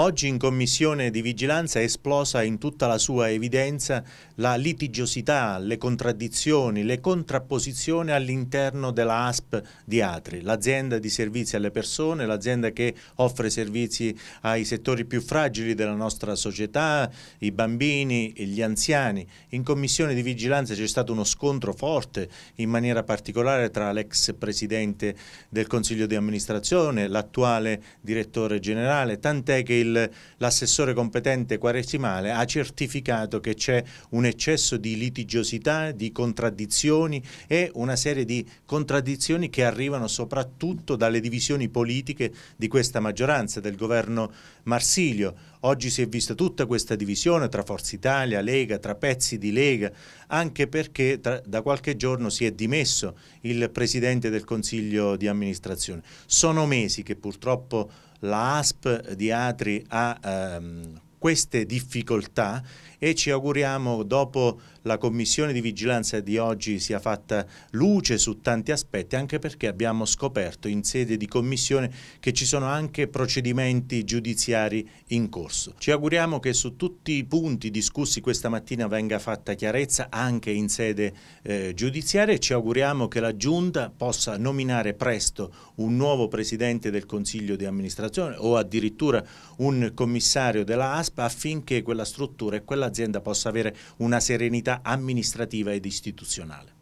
Oggi in commissione di vigilanza è esplosa in tutta la sua evidenza la litigiosità, le contraddizioni, le contrapposizioni all'interno della ASP di Atri, l'azienda di servizi alle persone, l'azienda che offre servizi ai settori più fragili della nostra società, i bambini, gli anziani. In commissione di vigilanza c'è stato uno scontro forte in maniera particolare tra l'ex presidente del Consiglio di amministrazione, l'attuale direttore generale, tant'è che il l'assessore competente quaresimale ha certificato che c'è un eccesso di litigiosità, di contraddizioni e una serie di contraddizioni che arrivano soprattutto dalle divisioni politiche di questa maggioranza, del governo Marsilio. Oggi si è vista tutta questa divisione tra Forza Italia, Lega, tra pezzi di Lega, anche perché tra, da qualche giorno si è dimesso il Presidente del Consiglio di amministrazione. Sono mesi che purtroppo la ASP di Atri altri a ehm, queste difficoltà e ci auguriamo dopo la commissione di vigilanza di oggi sia fatta luce su tanti aspetti anche perché abbiamo scoperto in sede di commissione che ci sono anche procedimenti giudiziari in corso. Ci auguriamo che su tutti i punti discussi questa mattina venga fatta chiarezza anche in sede eh, giudiziaria e ci auguriamo che la Giunta possa nominare presto un nuovo Presidente del Consiglio di amministrazione o addirittura un commissario della ASPA affinché quella struttura e quella l'azienda possa avere una serenità amministrativa ed istituzionale.